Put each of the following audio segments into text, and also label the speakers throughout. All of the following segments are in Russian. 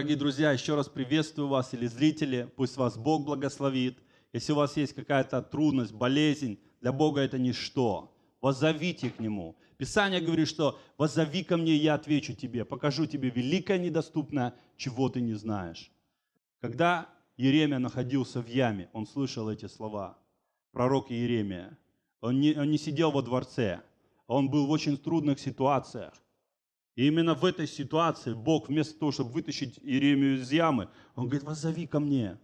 Speaker 1: Дорогие друзья, еще раз приветствую вас или зрители. Пусть вас Бог благословит. Если у вас есть какая-то трудность, болезнь, для Бога это ничто. Воззовите к Нему. Писание говорит, что «воззови ко мне, и я отвечу тебе, покажу тебе великое недоступное, чего ты не знаешь». Когда Еремия находился в яме, он слышал эти слова. Пророк Еремия. Он не, он не сидел во дворце, он был в очень трудных ситуациях. И именно в этой ситуации Бог вместо того, чтобы вытащить Иеремию из ямы, Он говорит, воззови ко мне.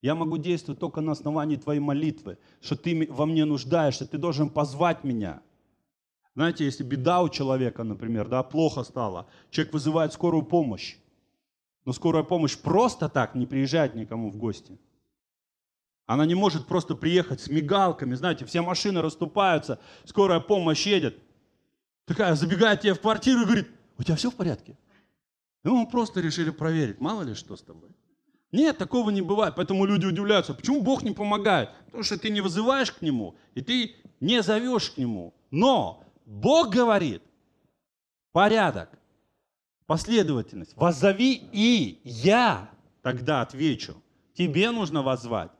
Speaker 1: Я могу действовать только на основании твоей молитвы, что ты во мне нуждаешься, ты должен позвать меня. Знаете, если беда у человека, например, да, плохо стало, человек вызывает скорую помощь. Но скорая помощь просто так не приезжает никому в гости. Она не может просто приехать с мигалками, знаете, все машины расступаются, скорая помощь едет. Такая забегает тебе в квартиру и говорит, у тебя все в порядке? Ну, мы просто решили проверить, мало ли что с тобой. Нет, такого не бывает. Поэтому люди удивляются, почему Бог не помогает? Потому что ты не вызываешь к Нему, и ты не зовешь к Нему. Но Бог говорит, порядок, последовательность. Воззови, и я тогда отвечу. Тебе нужно воззвать.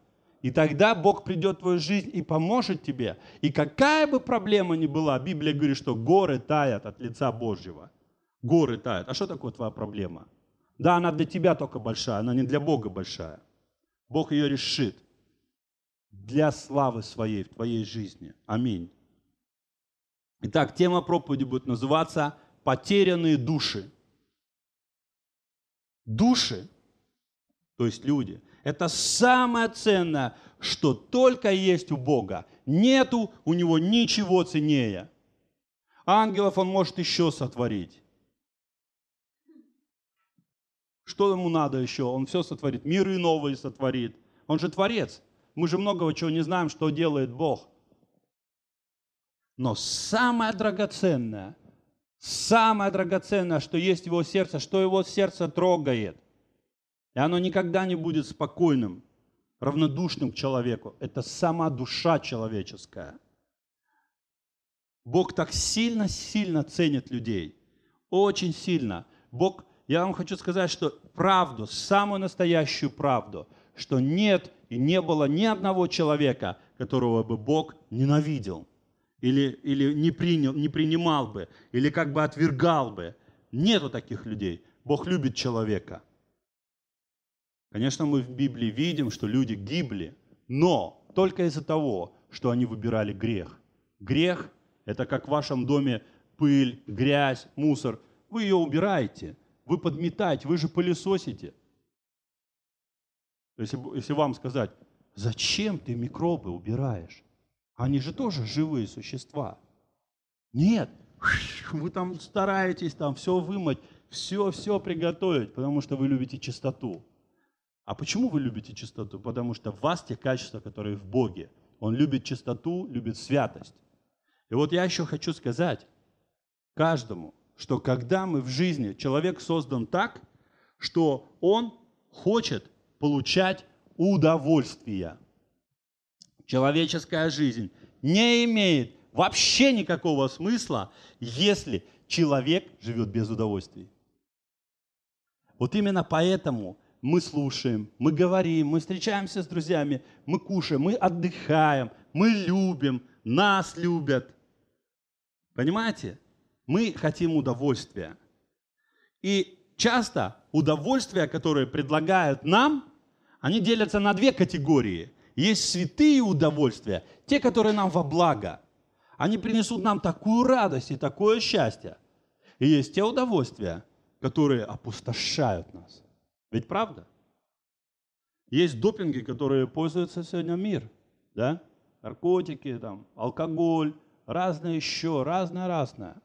Speaker 1: И тогда Бог придет в твою жизнь и поможет тебе. И какая бы проблема ни была, Библия говорит, что горы тают от лица Божьего – горы тают. А что такое твоя проблема? Да, она для тебя только большая, она не для Бога большая. Бог ее решит для славы своей в твоей жизни. Аминь. Итак, тема проповеди будет называться «Потерянные души». Души, то есть люди, это самое ценное, что только есть у Бога. Нету у него ничего ценнее. Ангелов он может еще сотворить. Что ему надо еще? Он все сотворит. Миры новые сотворит. Он же творец. Мы же многого чего не знаем, что делает Бог. Но самое драгоценное, самое драгоценное, что есть в его сердце, что его сердце трогает, и оно никогда не будет спокойным, равнодушным к человеку, это сама душа человеческая. Бог так сильно-сильно ценит людей, очень сильно. Бог я вам хочу сказать, что правду, самую настоящую правду, что нет и не было ни одного человека, которого бы Бог ненавидел или, или не, принял, не принимал бы, или как бы отвергал бы. Нету таких людей. Бог любит человека. Конечно, мы в Библии видим, что люди гибли, но только из-за того, что они выбирали грех. Грех – это как в вашем доме пыль, грязь, мусор. Вы ее убираете, вы подметаете, вы же пылесосите. Если, если вам сказать, зачем ты микробы убираешь? Они же тоже живые существа. Нет, вы там стараетесь там все вымыть, все-все приготовить, потому что вы любите чистоту. А почему вы любите чистоту? Потому что в вас те качества, которые в Боге. Он любит чистоту, любит святость. И вот я еще хочу сказать каждому, что когда мы в жизни, человек создан так, что он хочет получать удовольствие. Человеческая жизнь не имеет вообще никакого смысла, если человек живет без удовольствий. Вот именно поэтому мы слушаем, мы говорим, мы встречаемся с друзьями, мы кушаем, мы отдыхаем, мы любим, нас любят. Понимаете? Мы хотим удовольствия. И часто удовольствия, которые предлагают нам, они делятся на две категории. Есть святые удовольствия, те, которые нам во благо. Они принесут нам такую радость и такое счастье. И есть те удовольствия, которые опустошают нас. Ведь правда? Есть допинги, которые пользуются сегодня мир. Да? Наркотики, там, алкоголь, разное еще, разное-разное.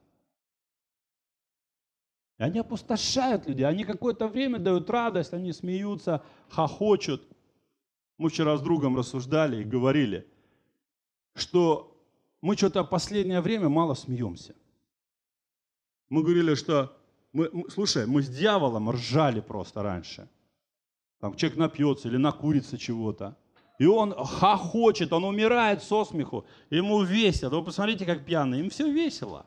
Speaker 1: И они опустошают людей. Они какое-то время дают радость, они смеются, хохочут. Мы вчера с другом рассуждали и говорили, что мы что-то последнее время мало смеемся. Мы говорили, что мы, слушай, мы с дьяволом ржали просто раньше. Там человек напьется или накурится чего-то. И он хохочет, он умирает со смеху. Ему весело. Вы посмотрите, как пьяный. Им все весело.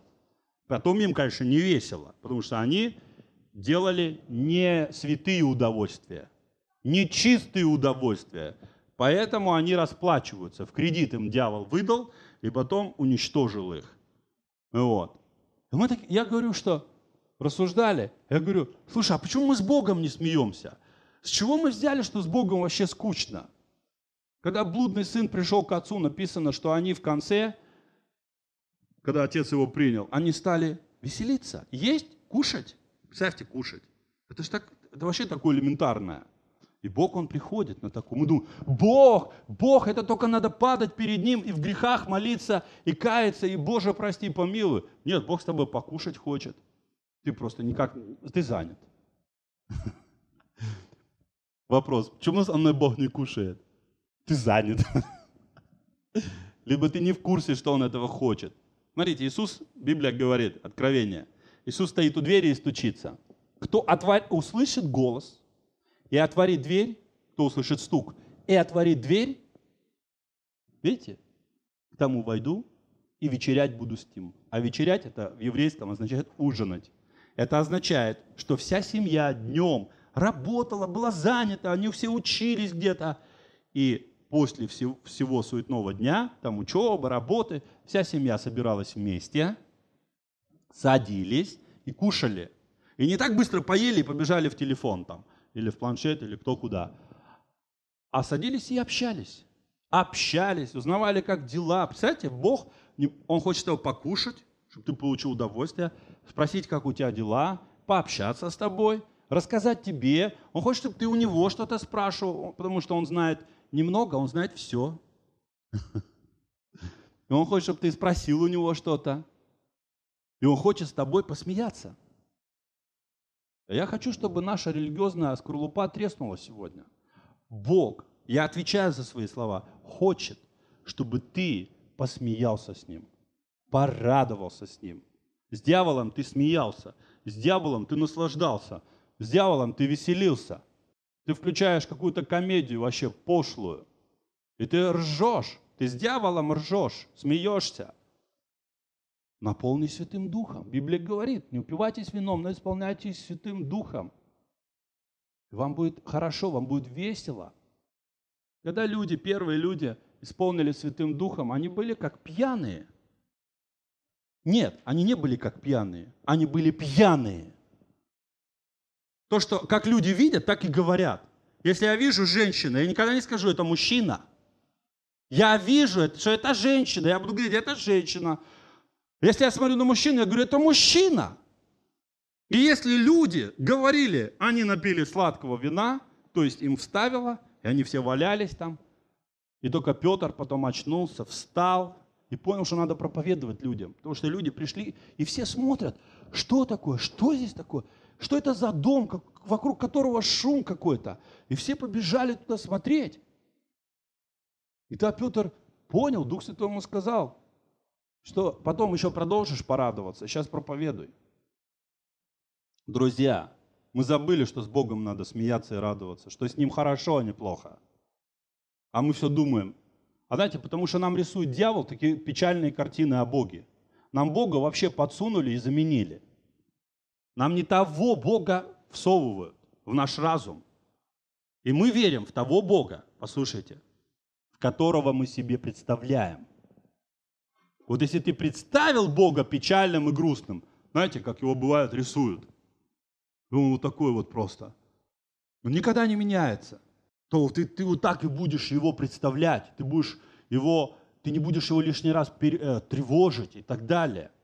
Speaker 1: Потом им, конечно, не весело, потому что они делали не святые удовольствия, не чистые удовольствия. Поэтому они расплачиваются. В кредит им дьявол выдал и потом уничтожил их. Вот. мы так, я говорю, что рассуждали. Я говорю, слушай, а почему мы с Богом не смеемся? С чего мы взяли, что с Богом вообще скучно? Когда блудный сын пришел к отцу, написано, что они в конце когда отец его принял, они стали веселиться, есть, кушать. Представьте, кушать. Это же так, это вообще такое элементарное. И Бог, Он приходит на такую. Мы думаем, Бог, Бог, это только надо падать перед Ним и в грехах молиться, и каяться, и Боже, прости, помилуй. Нет, Бог с тобой покушать хочет. Ты просто никак, ты занят. Вопрос, почему со мной Бог не кушает? Ты занят. Либо ты не в курсе, что Он этого хочет. Смотрите, Иисус, Библия говорит, откровение. Иисус стоит у двери и стучится. Кто отвар... услышит голос и отворит дверь, кто услышит стук, и отворит дверь, видите, к тому войду и вечерять буду с ним. А вечерять это в еврейском означает ужинать. Это означает, что вся семья днем работала, была занята, они все учились где-то. И после всего, всего суетного дня, там учеба, работы, вся семья собиралась вместе, садились и кушали. И не так быстро поели и побежали в телефон там, или в планшет, или кто куда. А садились и общались. Общались, узнавали, как дела. Представляете, Бог, Он хочет тебя покушать, чтобы ты получил удовольствие, спросить, как у тебя дела, пообщаться с тобой, рассказать тебе. Он хочет, чтобы ты у него что-то спрашивал, потому что он знает, немного, он знает все. И он хочет, чтобы ты спросил у него что-то. И он хочет с тобой посмеяться. Я хочу, чтобы наша религиозная скорлупа треснула сегодня. Бог, я отвечаю за свои слова, хочет, чтобы ты посмеялся с Ним, порадовался с Ним. С дьяволом ты смеялся, с дьяволом ты наслаждался, с дьяволом ты веселился – ты включаешь какую-то комедию вообще пошлую. И ты ржешь, ты с дьяволом ржешь, смеешься. Наполни Святым Духом. Библия говорит, не упивайтесь вином, но исполняйтесь Святым Духом. вам будет хорошо, вам будет весело. Когда люди, первые люди, исполнили Святым Духом, они были как пьяные. Нет, они не были как пьяные, они были пьяные то, что как люди видят, так и говорят. Если я вижу женщину, я никогда не скажу, это мужчина. Я вижу, что это женщина. Я буду говорить, это женщина. Если я смотрю на мужчину, я говорю, это мужчина. И если люди говорили, они напили сладкого вина, то есть им вставило, и они все валялись там. И только Петр потом очнулся, встал и понял, что надо проповедовать людям. Потому что люди пришли, и все смотрят, что такое, что здесь такое. Что это за дом, вокруг которого шум какой-то? И все побежали туда смотреть. И тогда Петр понял, Дух Святой ему сказал, что потом еще продолжишь порадоваться, сейчас проповедуй. Друзья, мы забыли, что с Богом надо смеяться и радоваться, что с Ним хорошо, а не плохо. А мы все думаем. А знаете, потому что нам рисует дьявол такие печальные картины о Боге. Нам Бога вообще подсунули и заменили – нам не того Бога всовывают в наш разум. И мы верим в того Бога, послушайте, в которого мы себе представляем. Вот если ты представил Бога печальным и грустным, знаете, как его бывает рисуют, и ну, он вот такой вот просто, он ну, никогда не меняется, то ты, ты вот так и будешь его представлять, ты будешь его, ты не будешь его лишний раз пере, э, тревожить и так далее –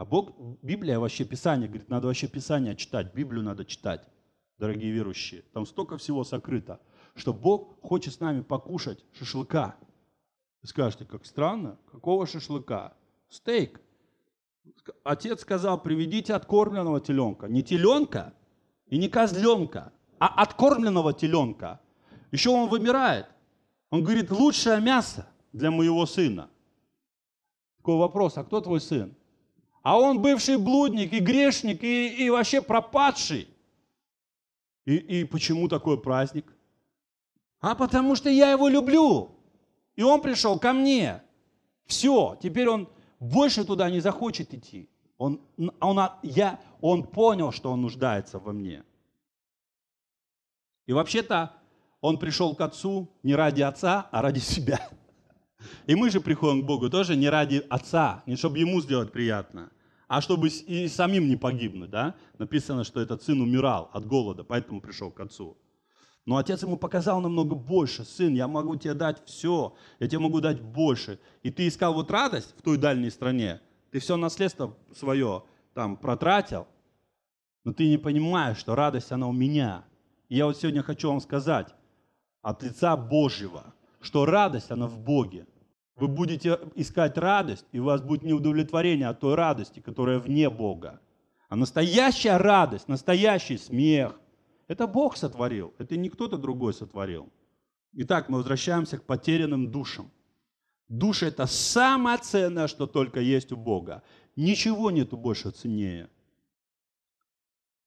Speaker 1: а Бог, Библия вообще, Писание, говорит, надо вообще Писание читать, Библию надо читать, дорогие верующие. Там столько всего сокрыто, что Бог хочет с нами покушать шашлыка. Вы скажете, как странно, какого шашлыка? Стейк. Отец сказал, приведите откормленного теленка. Не теленка и не козленка, а откормленного теленка. Еще он вымирает. Он говорит, лучшее мясо для моего сына. Такой вопрос, а кто твой сын? А он бывший блудник и грешник, и, и вообще пропадший. И, и почему такой праздник? А потому что я его люблю. И он пришел ко мне. Все, теперь он больше туда не захочет идти. Он, а он, а, я, он понял, что он нуждается во мне. И вообще-то он пришел к отцу не ради отца, а ради себя. И мы же приходим к Богу тоже не ради Отца, не чтобы Ему сделать приятно, а чтобы и самим не погибнуть. Да? Написано, что этот сын умирал от голода, поэтому пришел к Отцу. Но отец ему показал намного больше. Сын, я могу тебе дать все, я тебе могу дать больше. И ты искал вот радость в той дальней стране, ты все наследство свое там протратил, но ты не понимаешь, что радость она у меня. И я вот сегодня хочу вам сказать, от лица Божьего – что радость, она в Боге. Вы будете искать радость, и у вас будет не удовлетворение от а той радости, которая вне Бога. А настоящая радость, настоящий смех, это Бог сотворил, это не кто-то другой сотворил. Итак, мы возвращаемся к потерянным душам. Душа – это самое ценное, что только есть у Бога. Ничего нету больше ценнее.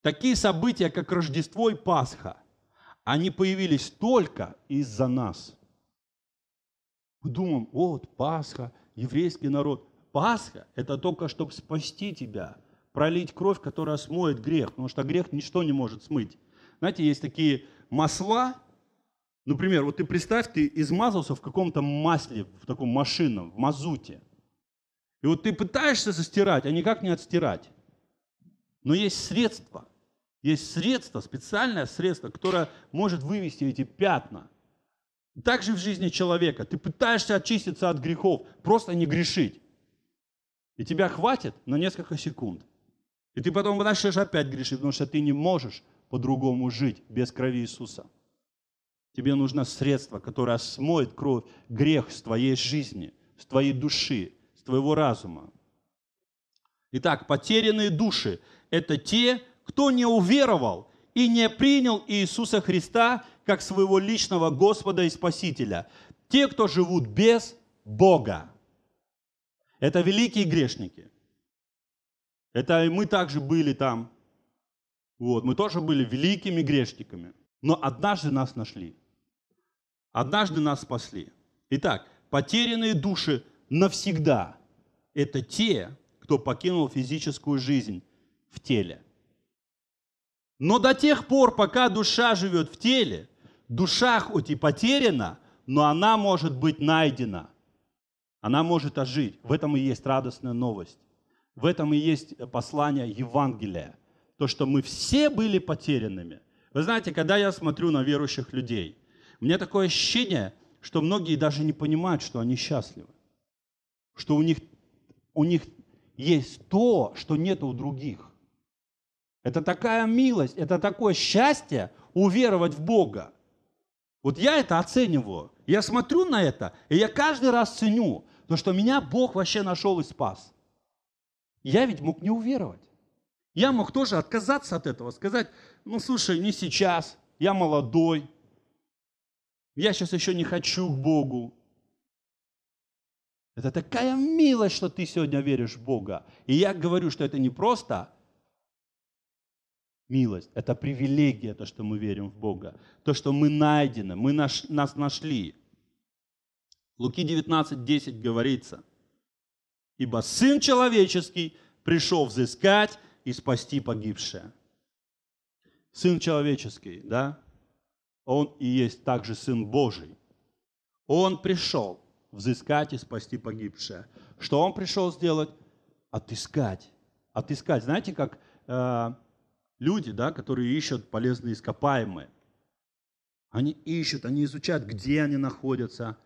Speaker 1: Такие события, как Рождество и Пасха, они появились только из-за нас – думаем, вот Пасха, еврейский народ. Пасха – это только, чтобы спасти тебя, пролить кровь, которая смоет грех, потому что грех ничто не может смыть. Знаете, есть такие масла, например, вот ты представь, ты измазался в каком-то масле, в таком машинном, в мазуте. И вот ты пытаешься застирать, а никак не отстирать. Но есть средство, есть средство, специальное средство, которое может вывести эти пятна – так же в жизни человека. Ты пытаешься очиститься от грехов, просто не грешить. И тебя хватит на несколько секунд. И ты потом начнешь опять грешить, потому что ты не можешь по-другому жить без крови Иисуса. Тебе нужно средство, которое смоет кровь, грех с твоей жизни, с твоей души, с твоего разума. Итак, потерянные души – это те, кто не уверовал и не принял Иисуса Христа как своего личного Господа и Спасителя. Те, кто живут без Бога, это великие грешники. Это и мы также были там. Вот, мы тоже были великими грешниками. Но однажды нас нашли. Однажды нас спасли. Итак, потерянные души навсегда – это те, кто покинул физическую жизнь в теле. Но до тех пор, пока душа живет в теле, Душа хоть и потеряна, но она может быть найдена. Она может ожить. В этом и есть радостная новость. В этом и есть э, послание Евангелия. То, что мы все были потерянными. Вы знаете, когда я смотрю на верующих людей, у меня такое ощущение, что многие даже не понимают, что они счастливы. Что у них, у них есть то, что нет у других. Это такая милость, это такое счастье уверовать в Бога. Вот я это оцениваю. Я смотрю на это, и я каждый раз ценю, то, что меня Бог вообще нашел и спас. Я ведь мог не уверовать. Я мог тоже отказаться от этого, сказать, ну слушай, не сейчас, я молодой, я сейчас еще не хочу к Богу. Это такая милость, что ты сегодня веришь в Бога. И я говорю, что это не просто Милость – это привилегия, то, что мы верим в Бога. То, что мы найдены, мы наш, нас нашли. Луки 19:10 говорится, «Ибо Сын Человеческий пришел взыскать и спасти погибшее». Сын Человеческий, да? Он и есть также Сын Божий. Он пришел взыскать и спасти погибшее. Что он пришел сделать? Отыскать. Отыскать. Знаете, как э, люди, да, которые ищут полезные ископаемые. Они ищут, они изучают, где они находятся.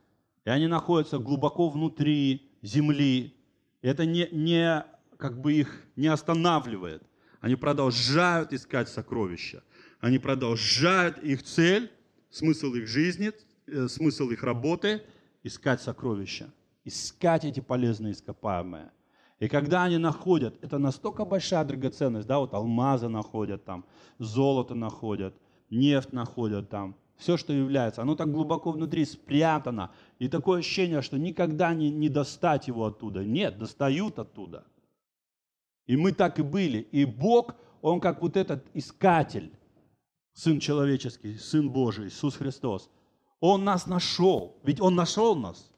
Speaker 1: И они находятся глубоко внутри земли. И это не, не, как бы их не останавливает. Они продолжают искать сокровища. Они продолжают их цель, смысл их жизни, э, смысл их работы – искать сокровища, искать эти полезные ископаемые. И когда они находят, это настолько большая драгоценность, да, вот алмазы находят там, золото находят, нефть находят там, все, что является, оно так глубоко внутри спрятано. И такое ощущение, что никогда не, не достать его оттуда. Нет, достают оттуда. И мы так и были. И Бог, Он как вот этот искатель, Сын человеческий, Сын Божий, Иисус Христос. Он нас нашел, ведь Он нашел нас.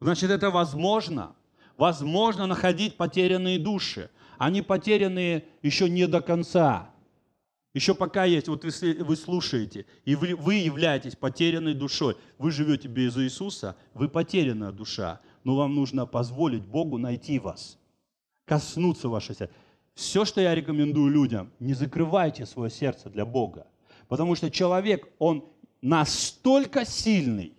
Speaker 1: Значит, это возможно – возможно находить потерянные души. Они потерянные еще не до конца. Еще пока есть, вот если вы слушаете, и вы, вы являетесь потерянной душой, вы живете без Иисуса, вы потерянная душа, но вам нужно позволить Богу найти вас, коснуться вашей. сердца. Все, что я рекомендую людям, не закрывайте свое сердце для Бога, потому что человек, он настолько сильный,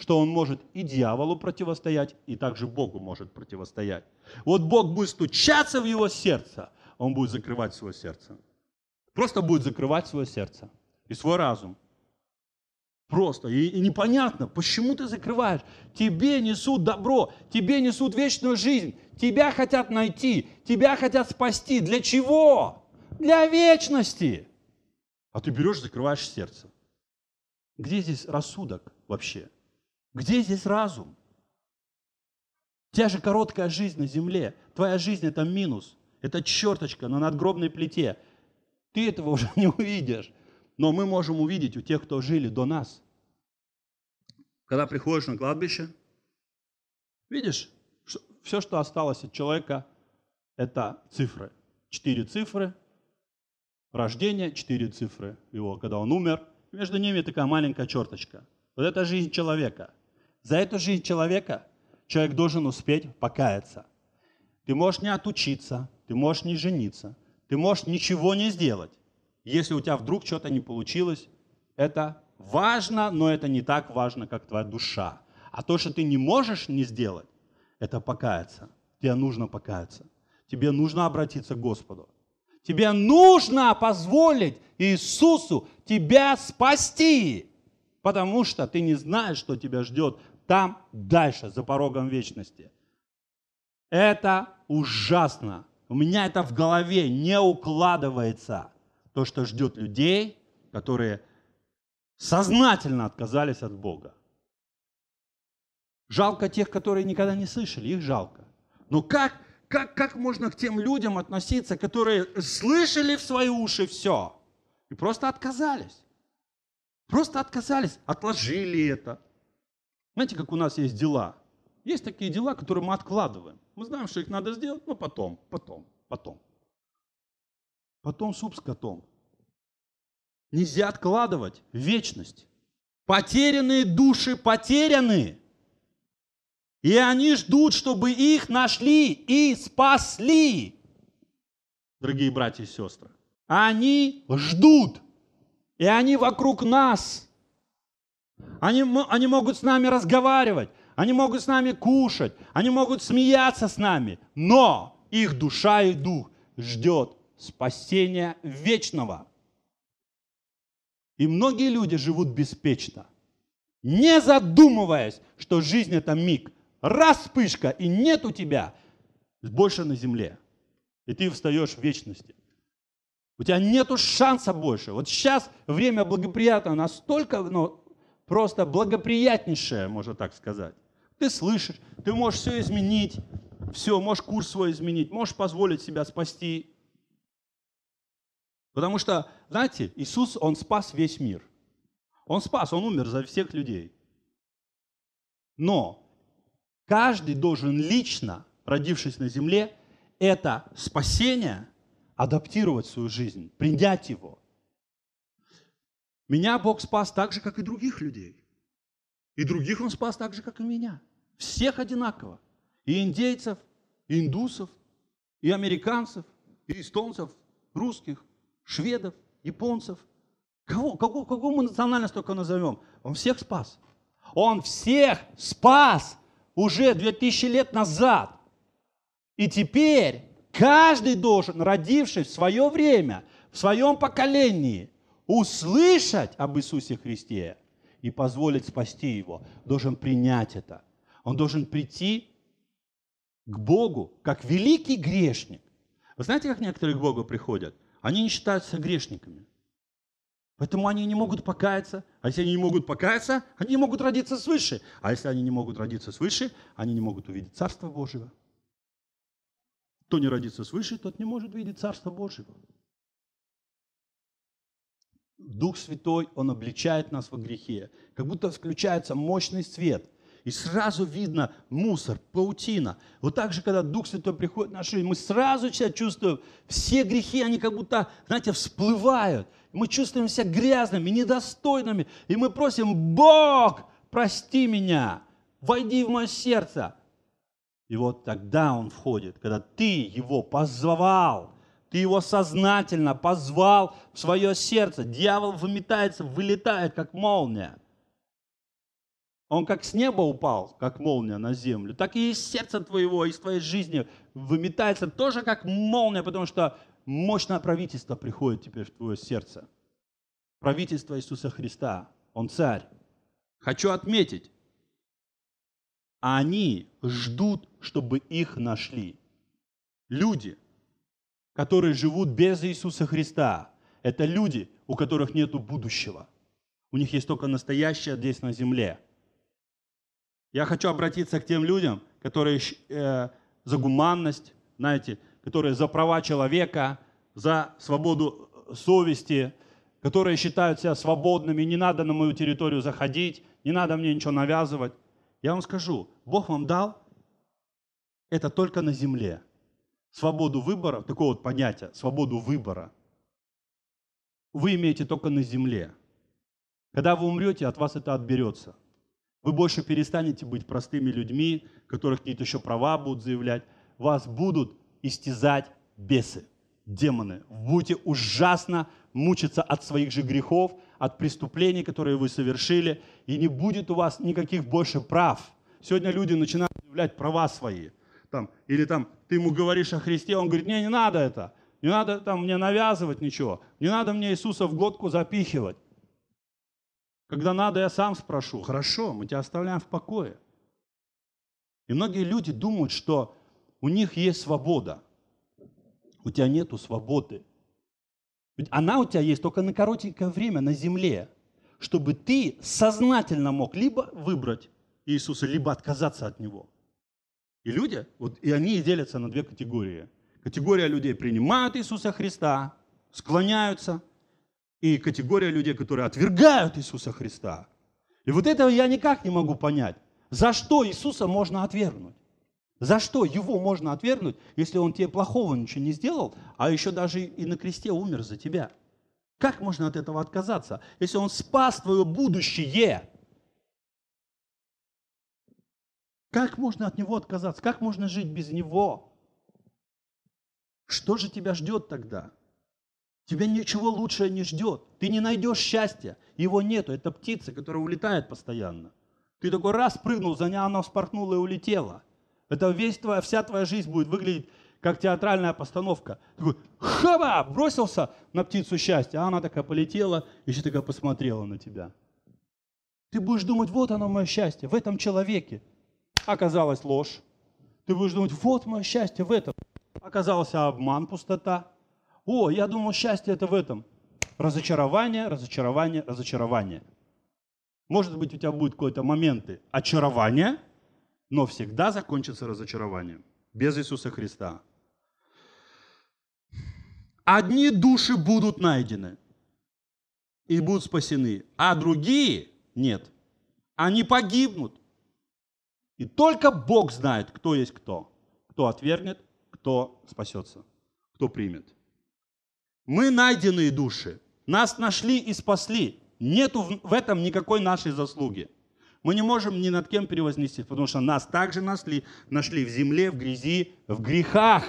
Speaker 1: что он может и дьяволу противостоять, и также Богу может противостоять. Вот Бог будет стучаться в его сердце, а он будет закрывать свое сердце. Просто будет закрывать свое сердце и свой разум. Просто. И, и непонятно, почему ты закрываешь. Тебе несут добро, тебе несут вечную жизнь, тебя хотят найти, тебя хотят спасти. Для чего? Для вечности. А ты берешь, закрываешь сердце. Где здесь рассудок вообще? Где здесь разум? У тебя же короткая жизнь на земле. Твоя жизнь – это минус. Это черточка на надгробной плите. Ты этого уже не увидишь. Но мы можем увидеть у тех, кто жили до нас. Когда приходишь на кладбище, видишь, что все, что осталось от человека, это цифры. Четыре цифры, рождения, четыре цифры его, когда он умер. Между ними такая маленькая черточка. Вот это жизнь человека – за эту жизнь человека человек должен успеть покаяться. Ты можешь не отучиться, ты можешь не жениться, ты можешь ничего не сделать. Если у тебя вдруг что-то не получилось, это важно, но это не так важно, как твоя душа. А то, что ты не можешь не сделать, это покаяться. Тебе нужно покаяться. Тебе нужно обратиться к Господу. Тебе нужно позволить Иисусу тебя спасти, потому что ты не знаешь, что тебя ждет там дальше, за порогом вечности. Это ужасно. У меня это в голове не укладывается. То, что ждет людей, которые сознательно отказались от Бога. Жалко тех, которые никогда не слышали, их жалко. Но как, как, как можно к тем людям относиться, которые слышали в свои уши все и просто отказались? Просто отказались, отложили это, знаете, как у нас есть дела? Есть такие дела, которые мы откладываем. Мы знаем, что их надо сделать, но потом, потом, потом. Потом суп с котом. Нельзя откладывать вечность. Потерянные души потеряны. И они ждут, чтобы их нашли и спасли. Дорогие братья и сестры, они ждут. И они вокруг нас. Они, они могут с нами разговаривать, они могут с нами кушать, они могут смеяться с нами, но их душа и дух ждет спасения вечного. И многие люди живут беспечно, не задумываясь, что жизнь это миг. Раз вспышка, и нет у тебя больше на земле. И ты встаешь в вечности. У тебя нет шанса больше. Вот сейчас время благоприятно настолько, но просто благоприятнейшее, можно так сказать. Ты слышишь, ты можешь все изменить, все, можешь курс свой изменить, можешь позволить себя спасти. Потому что, знаете, Иисус, Он спас весь мир. Он спас, Он умер за всех людей. Но каждый должен лично, родившись на земле, это спасение адаптировать в свою жизнь, принять его. Меня Бог спас так же, как и других людей. И других Он спас так же, как и меня. Всех одинаково. И индейцев, и индусов, и американцев, и эстонцев, русских, шведов, японцев. Кого, кого, кого мы национальность только назовем? Он всех спас. Он всех спас уже 2000 лет назад. И теперь каждый должен, родившись в свое время, в своем поколении – услышать об Иисусе Христе и позволить спасти его, должен принять это. Он должен прийти к Богу, как великий грешник. Вы знаете, как некоторые к Богу приходят? Они не считаются грешниками. Поэтому они не могут покаяться. А если они не могут покаяться, они не могут родиться свыше. А если они не могут родиться свыше, они не могут увидеть Царство Божьего. Кто не родится свыше, тот не может видеть Царство Божие. Дух Святой, Он обличает нас во грехе. Как будто включается мощный свет. И сразу видно мусор, паутина. Вот так же, когда Дух Святой приходит в нашу жизнь, мы сразу себя чувствуем, все грехи, они как будто, знаете, всплывают. Мы чувствуем себя грязными, недостойными. И мы просим, Бог, прости меня, войди в мое сердце. И вот тогда Он входит, когда ты Его позвал – ты его сознательно позвал в свое сердце. Дьявол выметается, вылетает, как молния. Он как с неба упал, как молния на землю, так и из сердца твоего, из твоей жизни выметается тоже как молния, потому что мощное правительство приходит теперь в твое сердце. Правительство Иисуса Христа. Он царь. Хочу отметить, они ждут, чтобы их нашли. Люди – которые живут без Иисуса Христа. Это люди, у которых нет будущего. У них есть только настоящее здесь на земле. Я хочу обратиться к тем людям, которые э, за гуманность, знаете, которые за права человека, за свободу э, совести, которые считают себя свободными, не надо на мою территорию заходить, не надо мне ничего навязывать. Я вам скажу, Бог вам дал это только на земле свободу выбора, такое вот понятие, свободу выбора, вы имеете только на земле. Когда вы умрете, от вас это отберется. Вы больше перестанете быть простыми людьми, которых какие-то еще права будут заявлять. Вас будут истязать бесы, демоны. будете ужасно мучиться от своих же грехов, от преступлений, которые вы совершили, и не будет у вас никаких больше прав. Сегодня люди начинают заявлять права свои – там, или там ты ему говоришь о Христе, он говорит, мне не надо это, не надо там мне навязывать ничего, не надо мне Иисуса в глотку запихивать. Когда надо, я сам спрошу. Хорошо, мы тебя оставляем в покое. И многие люди думают, что у них есть свобода. У тебя нету свободы. Ведь Она у тебя есть только на коротенькое время на земле, чтобы ты сознательно мог либо выбрать Иисуса, либо отказаться от Него. И люди, вот, и они делятся на две категории. Категория людей принимают Иисуса Христа, склоняются, и категория людей, которые отвергают Иисуса Христа. И вот этого я никак не могу понять. За что Иисуса можно отвергнуть? За что его можно отвергнуть, если он тебе плохого ничего не сделал, а еще даже и на кресте умер за тебя? Как можно от этого отказаться, если он спас твое будущее? Как можно от него отказаться? Как можно жить без него? Что же тебя ждет тогда? Тебя ничего лучшего не ждет. Ты не найдешь счастья. Его нету. Это птица, которая улетает постоянно. Ты такой раз прыгнул, за ней она вспорхнула и улетела. Это весь твоя, вся твоя жизнь будет выглядеть как театральная постановка. Такой, хаба, бросился на птицу счастья, а она такая полетела, еще такая посмотрела на тебя. Ты будешь думать, вот оно мое счастье, в этом человеке. Оказалась ложь. Ты будешь думать, вот мое счастье в этом. Оказался обман, пустота. О, я думал, счастье это в этом. Разочарование, разочарование, разочарование. Может быть, у тебя будут какие-то моменты очарования, но всегда закончится разочарование Без Иисуса Христа. Одни души будут найдены и будут спасены, а другие нет. Они погибнут. И только Бог знает, кто есть кто. Кто отвергнет, кто спасется, кто примет. Мы найденные души. Нас нашли и спасли. Нету в этом никакой нашей заслуги. Мы не можем ни над кем превознести, потому что нас также нашли, нашли в земле, в грязи, в грехах.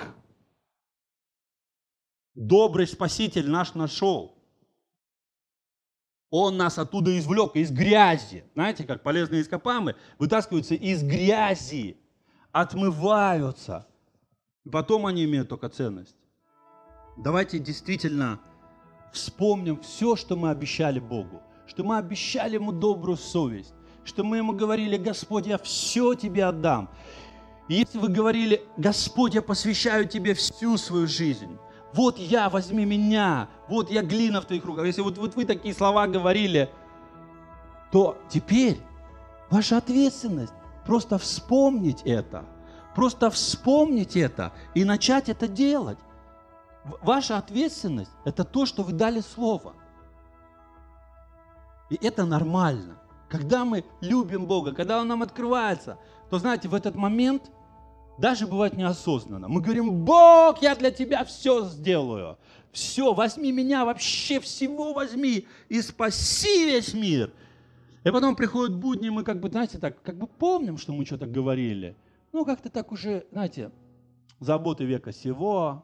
Speaker 1: Добрый Спаситель наш нашел. Он нас оттуда извлек, из грязи. Знаете, как полезные ископамы вытаскиваются из грязи, отмываются. И потом они имеют только ценность. Давайте действительно вспомним все, что мы обещали Богу, что мы обещали Ему добрую совесть, что мы Ему говорили, Господь, я все Тебе отдам. И если вы говорили, Господь, я посвящаю Тебе всю свою жизнь, вот я, возьми меня, вот я глина в твоих руках. Если вот, вот вы такие слова говорили, то теперь ваша ответственность просто вспомнить это. Просто вспомнить это и начать это делать. Ваша ответственность – это то, что вы дали слово. И это нормально. Когда мы любим Бога, когда Он нам открывается, то, знаете, в этот момент – даже бывает неосознанно. Мы говорим, Бог, я для тебя все сделаю. Все, возьми меня, вообще всего возьми и спаси весь мир. И потом приходят будни, мы как бы, знаете, так, как бы помним, что мы что-то говорили. Ну, как-то так уже, знаете, заботы века сего,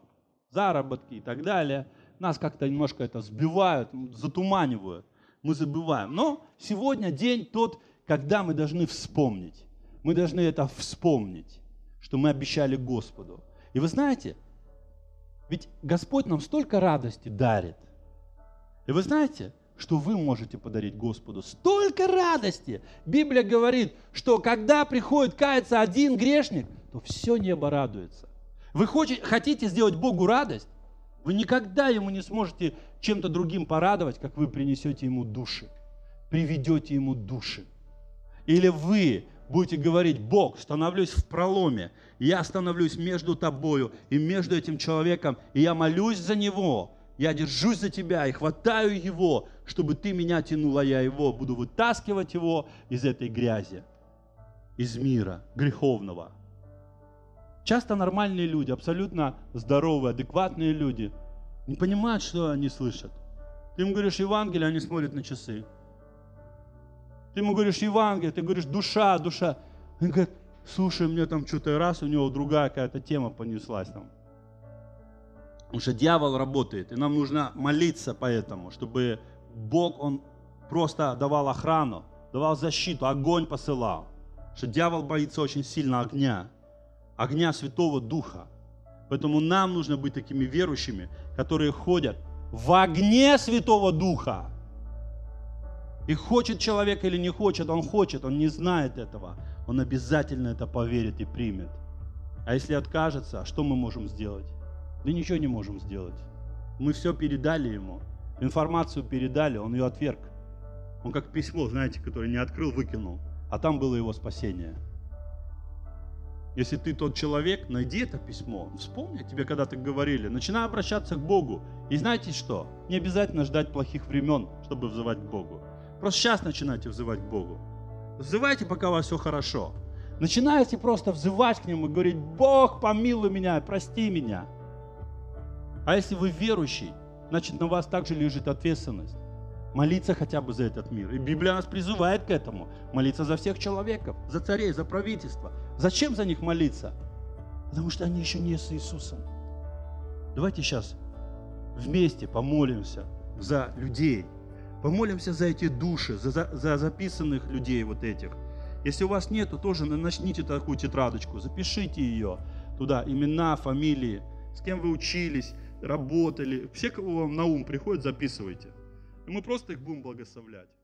Speaker 1: заработки и так далее. Нас как-то немножко это сбивают, затуманивают. Мы забываем. Но сегодня день тот, когда мы должны вспомнить. Мы должны это вспомнить что мы обещали Господу. И вы знаете, ведь Господь нам столько радости дарит. И вы знаете, что вы можете подарить Господу. Столько радости! Библия говорит, что когда приходит каяться один грешник, то все небо радуется. Вы хочете, хотите сделать Богу радость? Вы никогда ему не сможете чем-то другим порадовать, как вы принесете ему души, приведете ему души. Или вы будете говорить, Бог, становлюсь в проломе, я становлюсь между тобою и между этим человеком, и я молюсь за него, я держусь за тебя и хватаю его, чтобы ты меня тянула, я его буду вытаскивать его из этой грязи, из мира греховного. Часто нормальные люди, абсолютно здоровые, адекватные люди, не понимают, что они слышат. Ты им говоришь Евангелие, они смотрят на часы. Ты ему говоришь Евангелие, ты говоришь душа, душа. Он говорит, слушай, мне там что-то раз, у него другая какая-то тема понеслась там. Потому что дьявол работает, и нам нужно молиться поэтому, чтобы Бог, Он просто давал охрану, давал защиту, огонь посылал. Потому что дьявол боится очень сильно огня, огня Святого Духа. Поэтому нам нужно быть такими верующими, которые ходят в огне Святого Духа. И хочет человек или не хочет, он хочет, он не знает этого. Он обязательно это поверит и примет. А если откажется, а что мы можем сделать? Да ничего не можем сделать. Мы все передали ему. Информацию передали, он ее отверг. Он как письмо, знаете, которое не открыл, выкинул. А там было его спасение. Если ты тот человек, найди это письмо. Вспомни, тебе когда-то говорили. Начинай обращаться к Богу. И знаете что? Не обязательно ждать плохих времен, чтобы взывать к Богу. Просто сейчас начинайте взывать к Богу. Взывайте, пока у вас все хорошо. Начинаете просто взывать к Нему и говорить, Бог, помилуй меня, прости меня. А если вы верующий, значит на вас также лежит ответственность. Молиться хотя бы за этот мир. И Библия нас призывает к этому. Молиться за всех человеков, за царей, за правительство. Зачем за них молиться? Потому что они еще не с Иисусом. Давайте сейчас вместе помолимся за людей, Помолимся за эти души, за, за, записанных людей вот этих. Если у вас нет, то тоже начните такую тетрадочку, запишите ее туда, имена, фамилии, с кем вы учились, работали. Все, кого вам на ум приходит, записывайте. И мы просто их будем благословлять.